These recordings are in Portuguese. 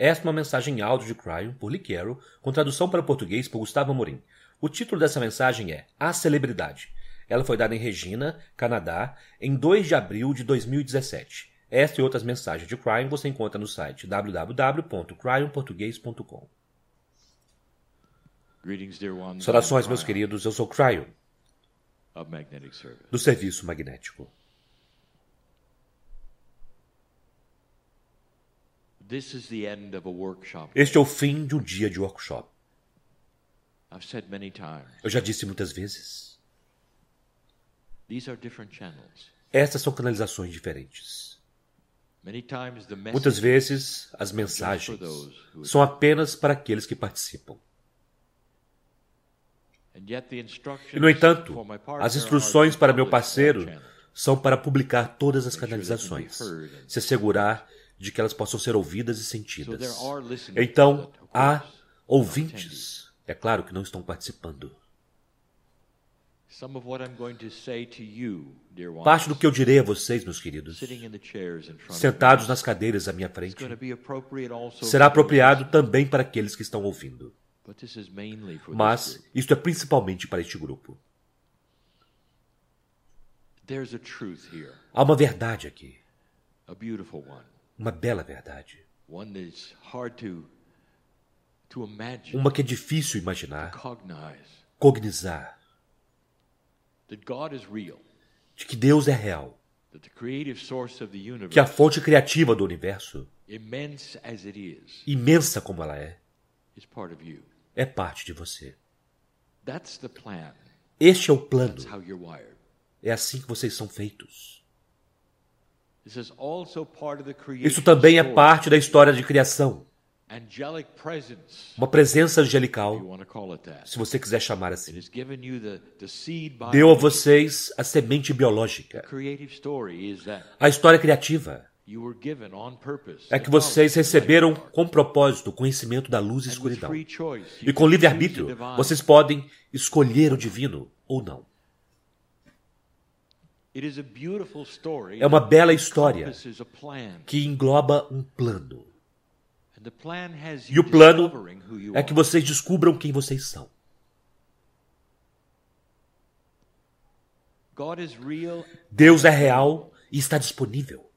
Esta é uma mensagem em áudio de Cryon, por Lee Carroll, com tradução para português por Gustavo Amorim. O título dessa mensagem é A Celebridade. Ela foi dada em Regina, Canadá, em 2 de abril de 2017. Esta e outras mensagens de Cryon você encontra no site www.cryonportuguês.com. Saudações, meus queridos. Eu sou Cryon, do Serviço Magnético. Este é o fim de um dia de workshop. Eu já disse muitas vezes. Estas são canalizações diferentes. Muitas vezes, as mensagens são apenas para aqueles que participam. E, no entanto, as instruções para meu parceiro são para publicar todas as canalizações, se assegurar de que elas possam ser ouvidas e sentidas. Então, há ouvintes, é claro que não estão participando. Parte do que eu direi a vocês, meus queridos, sentados nas cadeiras à minha frente, será apropriado também para aqueles que estão ouvindo. Mas isto é principalmente para este grupo. Há uma verdade aqui uma bela verdade. Uma que é difícil imaginar, cognizar, de que Deus é real, que a fonte criativa do universo, imensa como ela é, é parte de você. Este é o plano. É assim que vocês são feitos. Isso também é parte da história de criação. Uma presença angelical, se você quiser chamar assim. Deu a vocês a semente biológica. A história criativa é que vocês receberam com propósito o conhecimento da luz e escuridão. E com livre-arbítrio, vocês podem escolher o divino ou não. É uma bela história que engloba um plano. E o plano é que vocês descubram quem vocês são. Deus é real e está disponível.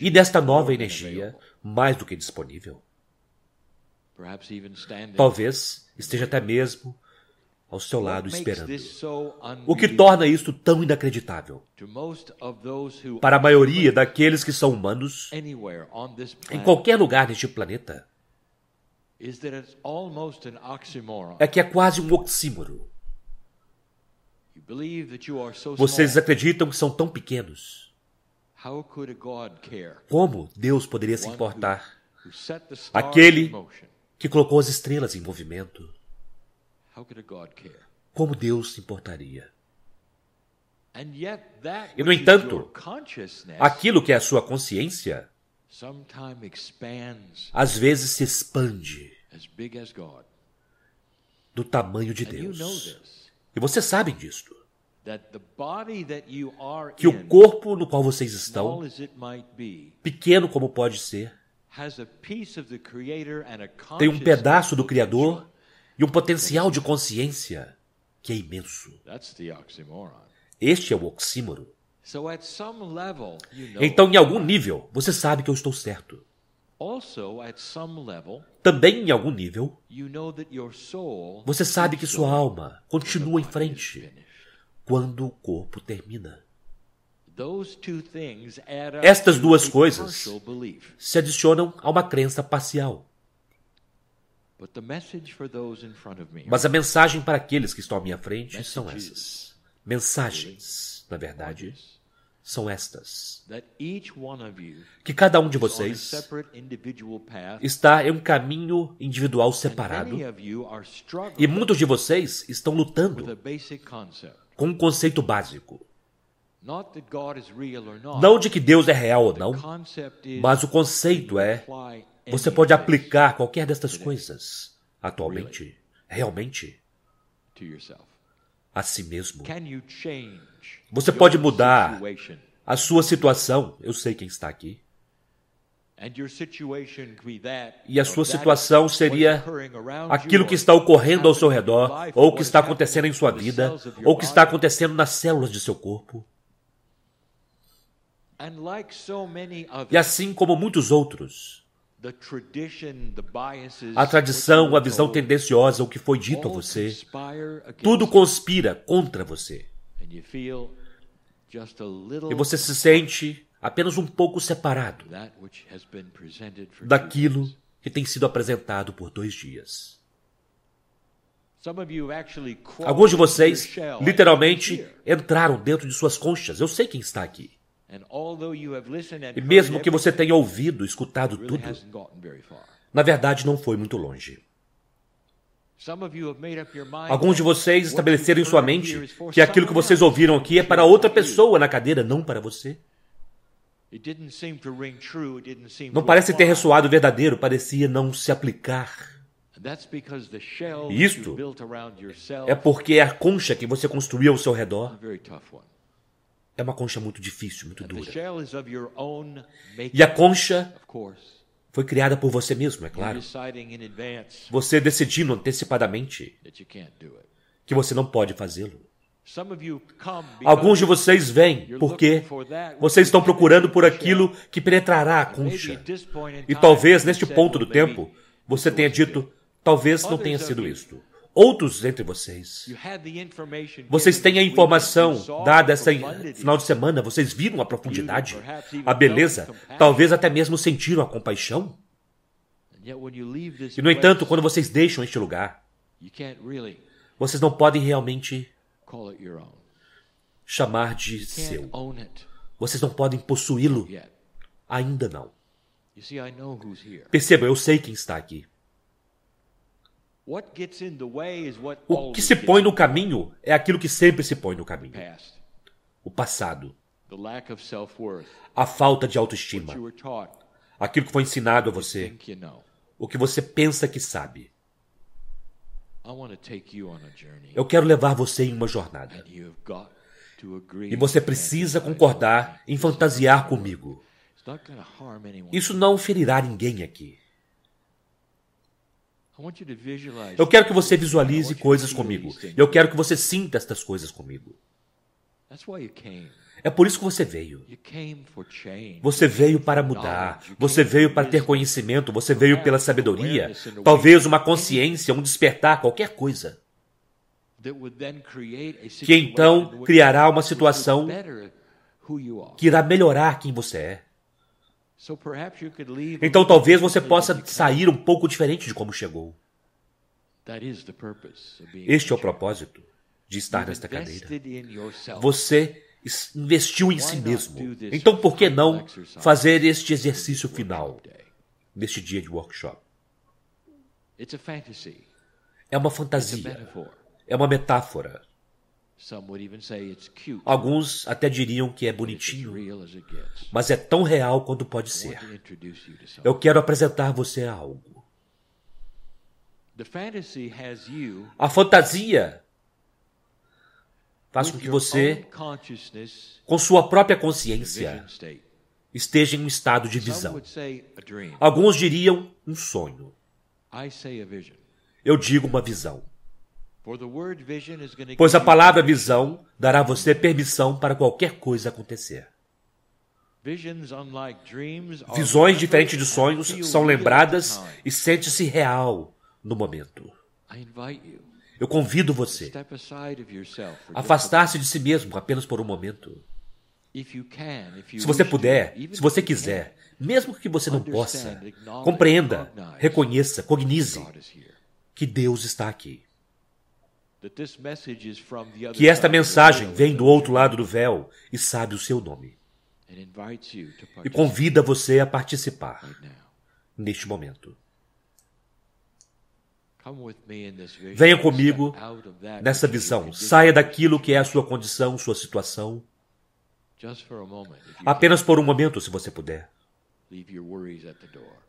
E desta nova energia, mais do que disponível, talvez esteja até mesmo ao seu lado esperando. O que torna isto tão inacreditável? Para a maioria daqueles que são humanos, em qualquer lugar deste planeta, é que é quase um oxímoro. Vocês acreditam que são tão pequenos? Como Deus poderia se importar? Aquele que colocou as estrelas em movimento, como Deus se importaria? E, no entanto, aquilo que é a sua consciência às vezes se expande do tamanho de Deus. E vocês sabem disso? Que o corpo no qual vocês estão, pequeno como pode ser, tem um pedaço do Criador e um potencial de consciência que é imenso. Este é o oxímoro. Então, em algum nível, você sabe que eu estou certo. Também, em algum nível, você sabe que sua alma continua em frente quando o corpo termina. Estas duas coisas se adicionam a uma crença parcial. Mas a mensagem para aqueles que estão à minha frente são essas. Mensagens, na verdade, são estas: que cada um de vocês está em um caminho individual separado, e muitos de vocês estão lutando com um conceito básico. Não de que Deus é real ou não, mas o conceito é você pode aplicar qualquer destas coisas atualmente, realmente, a si mesmo. Você pode mudar a sua situação. Eu sei quem está aqui. E a sua situação seria aquilo que está ocorrendo ao seu redor, ou que está acontecendo em sua vida, ou que está acontecendo nas células de seu corpo. E assim como muitos outros, a tradição, a visão tendenciosa, o que foi dito a você, tudo conspira contra você. E você se sente apenas um pouco separado daquilo que tem sido apresentado por dois dias. Alguns de vocês literalmente entraram dentro de suas conchas. Eu sei quem está aqui. E mesmo que você tenha ouvido, escutado tudo, na verdade não foi muito longe. Alguns de vocês estabeleceram em sua mente que aquilo que vocês ouviram aqui é para outra pessoa na cadeira, não para você. Não parece ter ressoado verdadeiro, parecia não se aplicar. E isto é porque é a concha que você construiu ao seu redor é uma concha muito difícil, muito dura. E a concha foi criada por você mesmo, é claro. Você decidindo antecipadamente que você não pode fazê-lo. Alguns de vocês vêm porque vocês estão procurando por aquilo que penetrará a concha. E talvez neste ponto do tempo você tenha dito: talvez não tenha sido isto outros entre vocês. Vocês têm a informação dada essa final de semana, vocês viram a profundidade, a beleza, talvez até mesmo sentiram a compaixão. E no entanto, quando vocês deixam este lugar, vocês não podem realmente chamar de seu. Vocês não podem possuí-lo. Ainda não. Perceba, eu sei quem está aqui. O que se põe no caminho é aquilo que sempre se põe no caminho: o passado, a falta de autoestima, aquilo que foi ensinado a você, o que você pensa que sabe. Eu quero levar você em uma jornada. E você precisa concordar em fantasiar comigo. Isso não ferirá ninguém aqui. Eu quero que você visualize coisas comigo. Eu quero que você sinta estas coisas comigo. É por isso que você veio. Você veio para mudar. Você veio para ter conhecimento. Você veio pela sabedoria. Talvez uma consciência, um despertar, qualquer coisa. Que então criará uma situação que irá melhorar quem você é. Então talvez você possa sair um pouco diferente de como chegou. Este é o propósito de estar nesta cadeira. Você investiu em si mesmo. Então por que não fazer este exercício final neste dia de workshop? É uma fantasia. É uma metáfora. Alguns até diriam que é bonitinho, mas é tão real quanto pode ser. Eu quero apresentar você a algo. A fantasia faz com que você, com sua própria consciência, esteja em um estado de visão. Alguns diriam um sonho. Eu digo uma visão. Pois a palavra visão dará a você permissão para qualquer coisa acontecer. Visões diferentes de sonhos são lembradas e sente-se real no momento. Eu convido você a afastar-se de si mesmo apenas por um momento. Se você puder, se você quiser, mesmo que você não possa, compreenda, reconheça, cognize que Deus está aqui que esta mensagem vem do outro lado do véu e sabe o seu nome. E convida você a participar neste momento. Venha comigo nessa visão. Saia daquilo que é a sua condição, sua situação. Apenas por um momento, se você puder.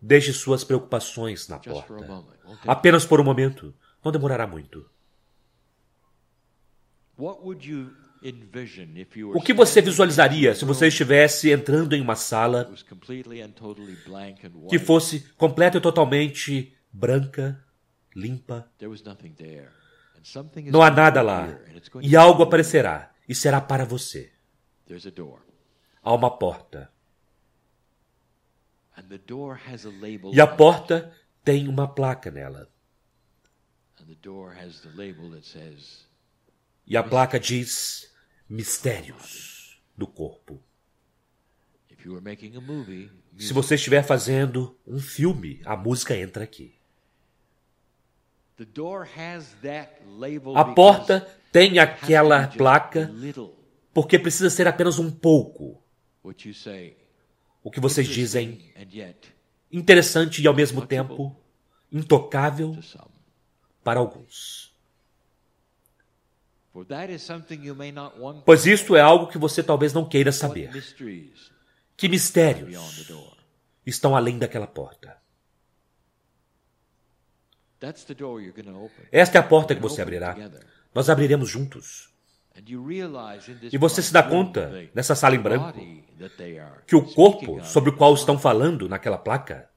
Deixe suas preocupações na porta. Apenas por um momento. Não demorará muito. O que você visualizaria se você estivesse entrando em uma sala que fosse completa e totalmente branca, limpa? Não há nada lá, e algo aparecerá, e será para você. Há uma porta. E a porta tem uma placa nela. E a placa diz Mistérios do Corpo. Se você estiver fazendo um filme, a música entra aqui. A porta tem aquela placa porque precisa ser apenas um pouco. O que vocês dizem interessante e ao mesmo tempo intocável para alguns. Pois isto é algo que você talvez não queira saber. Que mistérios estão além daquela porta? Esta é a porta que você abrirá. Nós abriremos juntos. E você se dá conta, nessa sala em branco, que o corpo sobre o qual estão falando naquela placa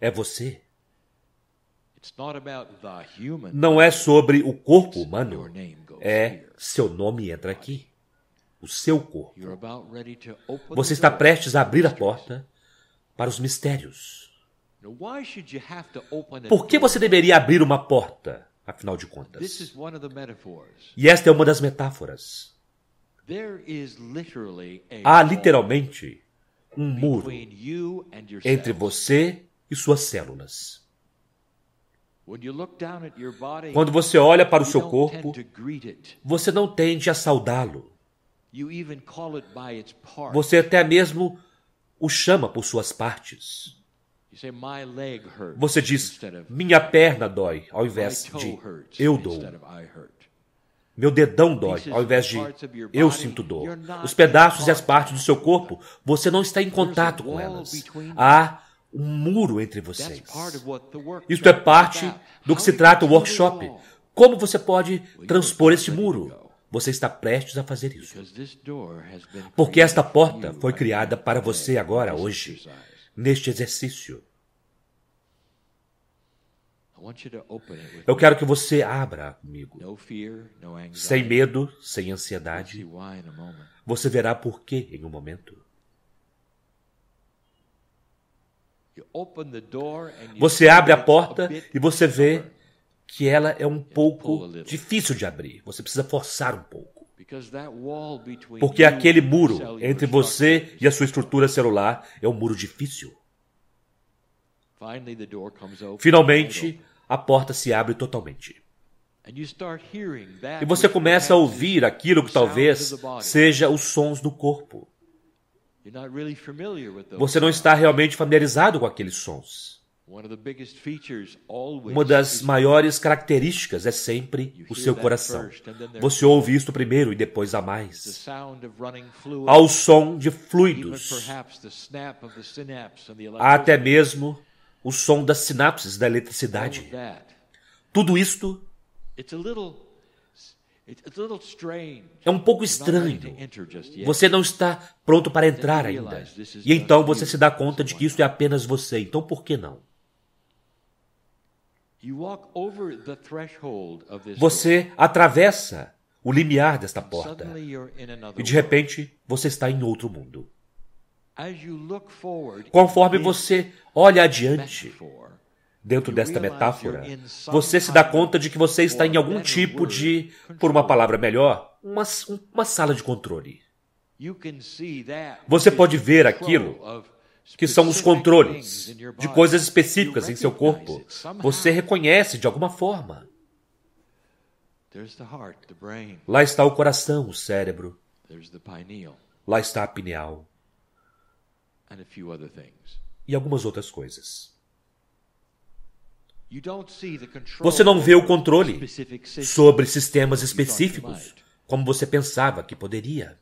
é você. Não é sobre o corpo humano é: seu nome entra aqui, o seu corpo. Você está prestes a abrir a porta para os mistérios. Por que você deveria abrir uma porta, afinal de contas? E esta é uma das metáforas. Há literalmente um muro entre você e suas células. Quando você olha para o seu corpo, você não tende a saudá-lo. Você até mesmo o chama por suas partes. Você diz, minha perna dói, ao invés de eu dou. Meu dedão dói, ao invés de eu sinto dor. Os pedaços e as partes do seu corpo, você não está em contato com elas. Há um muro entre vocês. Isto é parte do que se trata o workshop. Como você pode transpor esse muro? Você está prestes a fazer isso. Porque esta porta foi criada para você agora, hoje, neste exercício. Eu quero que você abra comigo. Sem medo, sem ansiedade. Você verá por quê em um momento. Você abre a porta e você vê que ela é um pouco difícil de abrir. Você precisa forçar um pouco. Porque aquele muro entre você e a sua estrutura celular é um muro difícil. Finalmente, a porta se abre totalmente. E você começa a ouvir aquilo que talvez seja os sons do corpo. Você não está realmente familiarizado com aqueles sons. Uma das maiores características é sempre o seu coração. Você ouve isto primeiro e depois há mais. Ao som de fluidos. Há até mesmo o som das sinapses da eletricidade. Tudo isto é um pouco estranho. Você não está pronto para entrar ainda. E então você se dá conta de que isso é apenas você. Então por que não? Você atravessa o limiar desta porta. E de repente você está em outro mundo. Conforme você olha adiante, Dentro desta metáfora, você se dá conta de que você está em algum tipo de, por uma palavra melhor, uma, uma sala de controle. Você pode ver aquilo que são os controles de coisas específicas em seu corpo. Você reconhece de alguma forma. Lá está o coração, o cérebro. Lá está a pineal. E algumas outras coisas. Você não vê o controle sobre sistemas específicos, como você pensava que poderia.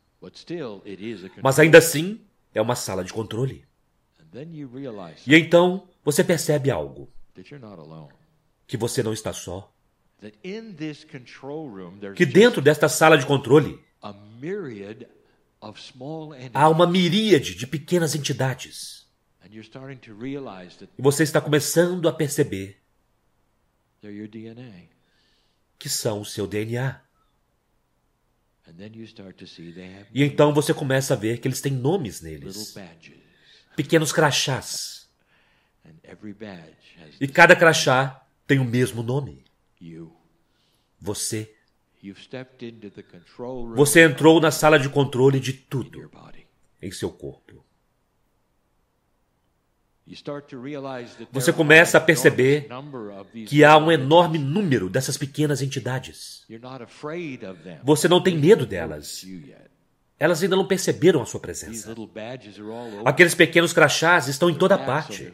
Mas ainda assim, é uma sala de controle. E então você percebe algo: que você não está só. Que dentro desta sala de controle há uma miríade de pequenas entidades. E você está começando a perceber que são o seu DNA. E então você começa a ver que eles têm nomes neles pequenos crachás. E cada crachá tem o mesmo nome. Você. Você entrou na sala de controle de tudo em seu corpo. Você começa a perceber que há um enorme número dessas pequenas entidades. Você não tem medo delas. Elas ainda não perceberam a sua presença. Aqueles pequenos crachás estão em toda parte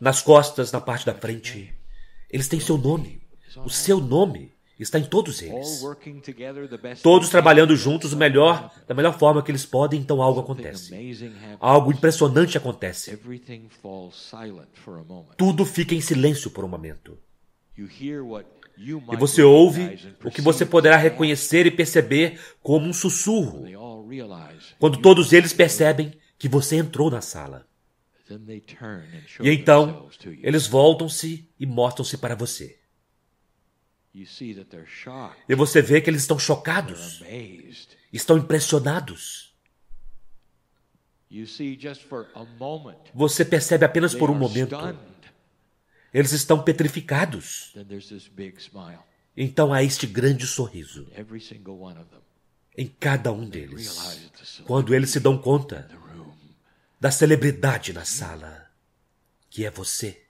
nas costas, na parte da frente. Eles têm seu nome, o seu nome está em todos eles. Todos trabalhando juntos o melhor, da melhor forma que eles podem, então algo acontece. Algo impressionante acontece. Tudo fica em silêncio por um momento. E você ouve o que você poderá reconhecer e perceber como um sussurro, quando todos eles percebem que você entrou na sala. E então, eles voltam-se e mostram-se para você. E você vê que eles estão chocados, estão impressionados. Você percebe apenas por um momento. Eles estão petrificados. Então há este grande sorriso em cada um deles, quando eles se dão conta da celebridade na sala, que é você.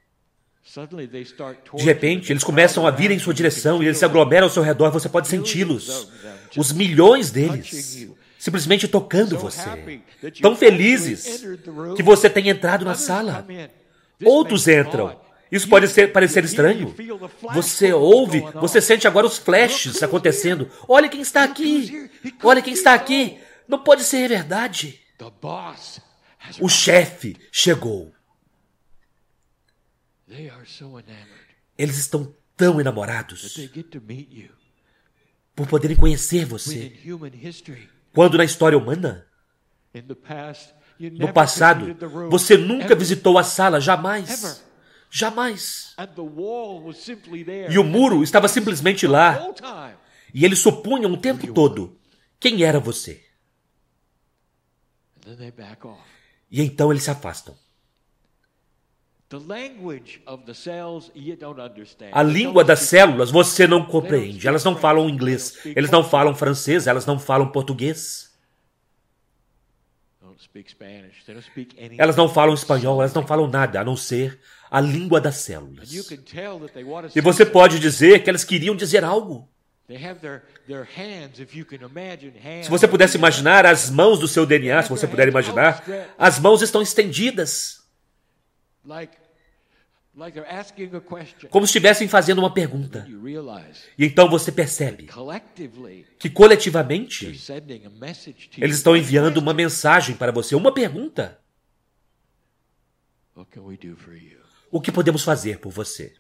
De repente, eles começam a vir em sua direção e eles se aglomeram ao seu redor, você pode senti-los. Os milhões deles simplesmente tocando você. Tão felizes que você tem entrado na sala. Outros entram. Isso pode ser, parecer estranho. Você ouve, você sente agora os flashes acontecendo. Olha quem está aqui! Olha quem está aqui! Não pode ser verdade. O chefe chegou. Eles estão tão enamorados por poderem conhecer você. Quando na história humana, no passado, você nunca visitou a sala, jamais. Jamais. E o muro estava simplesmente lá. E eles supunham o tempo todo quem era você. E então eles se afastam. A língua das células você não compreende. Elas não falam inglês, eles não falam francês, elas não falam português. Elas não falam espanhol, elas não falam nada a não ser a língua das células. E você pode dizer que elas queriam dizer algo. Se você pudesse imaginar as mãos do seu DNA, se você puder imaginar, as mãos estão estendidas. Como se estivessem fazendo uma pergunta. E então você percebe que coletivamente eles estão enviando uma mensagem para você, uma pergunta. O que podemos fazer por você?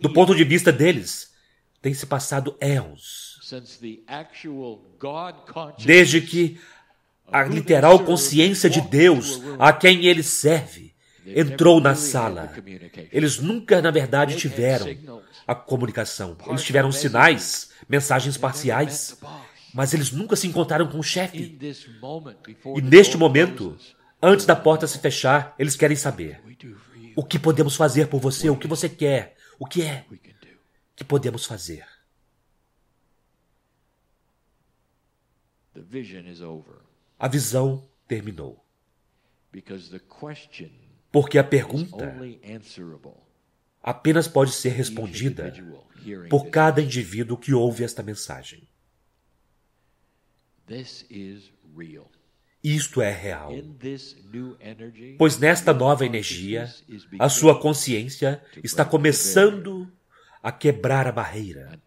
Do ponto de vista deles, tem se passado erros. desde que a literal consciência de Deus a quem ele serve, entrou na sala. Eles nunca, na verdade, tiveram a comunicação. Eles tiveram sinais, mensagens parciais, mas eles nunca se encontraram com o chefe. E neste momento, antes da porta se fechar, eles querem saber o que podemos fazer por você, o que você quer, o que é que podemos fazer. A visão está over. A visão terminou. Porque a pergunta apenas pode ser respondida por cada indivíduo que ouve esta mensagem. Isto é real. Pois nesta nova energia, a sua consciência está começando a quebrar a barreira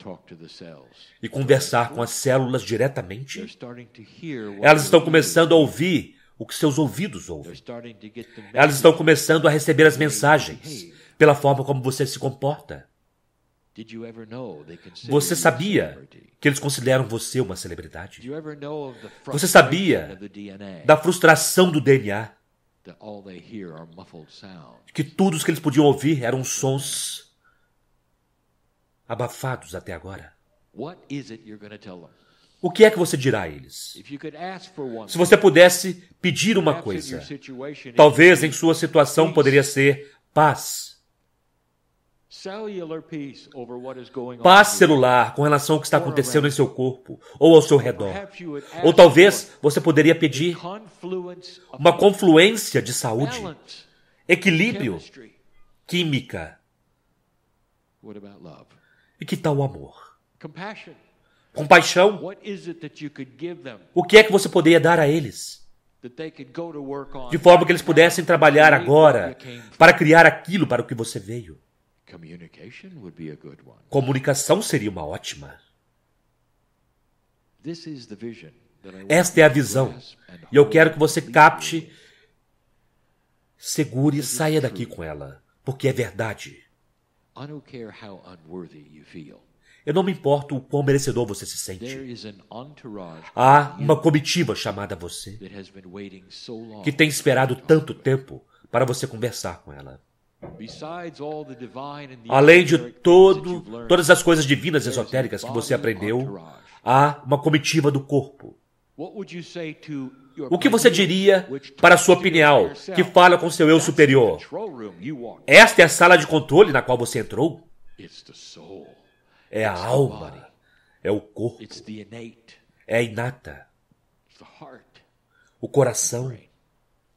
e conversar com as células diretamente. Elas estão começando a ouvir o que seus ouvidos ouvem. Elas estão começando a receber as mensagens pela forma como você se comporta. Você sabia que eles consideram você uma celebridade? Você sabia da frustração do DNA? Que tudo o que eles podiam ouvir eram sons abafados até agora. O que é que você dirá a eles? Se você pudesse pedir uma coisa, talvez em sua situação poderia ser paz. Paz celular com relação ao que está acontecendo em seu corpo ou ao seu redor. Ou talvez você poderia pedir uma confluência de saúde, equilíbrio, química. E que tal o amor? Compaixão. O que é que você poderia dar a eles? De forma que eles pudessem trabalhar agora para criar aquilo para o que você veio. Comunicação seria uma ótima. Esta é a visão. E eu quero que você capte, segure e saia daqui com ela, porque é verdade. Eu não me importo o quão merecedor você se sente. Há uma comitiva chamada você que tem esperado tanto tempo para você conversar com ela. Além de todo, todas as coisas divinas e esotéricas que você aprendeu, há uma comitiva do corpo. O que você diria para sua pineal, que fala com seu eu superior? Esta é a sala de controle na qual você entrou? É a alma, é o corpo, é a inata, o coração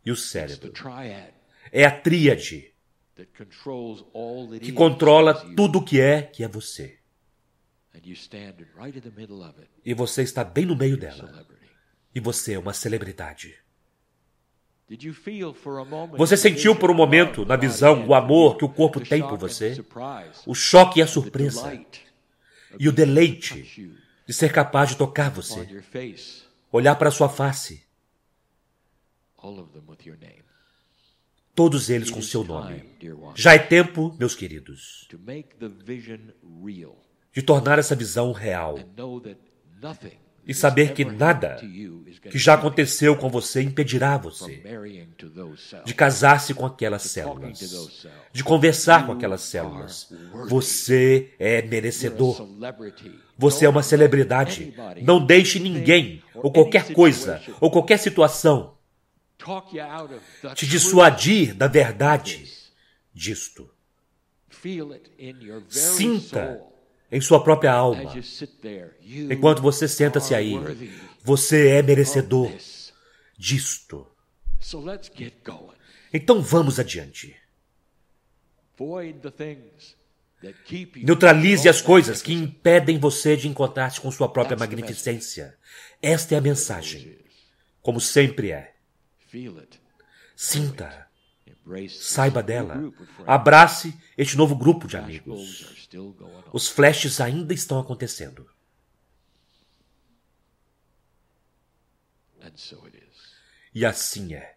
e o cérebro. É a tríade que controla tudo o que é que é você. E você está bem no meio dela e você é uma celebridade. Você sentiu por um momento, na visão, o amor que o corpo tem por você? O choque e a surpresa. E o deleite de ser capaz de tocar você. Olhar para sua face. Todos eles com seu nome. Já é tempo, meus queridos, de tornar essa visão real e saber que nada que já aconteceu com você impedirá você de casar-se com aquelas células, de conversar com aquelas células. Você é merecedor. Você é uma celebridade. Não deixe ninguém, ou qualquer coisa, ou qualquer situação, te dissuadir da verdade disto. Sinta em sua própria alma. Enquanto você senta-se aí, você é merecedor disto. Então vamos adiante. Neutralize as coisas que impedem você de encontrar-se com sua própria magnificência. Esta é a mensagem. Como sempre é. Sinta. Saiba dela. Abrace este novo grupo de amigos. Os flashes ainda estão acontecendo. E assim é.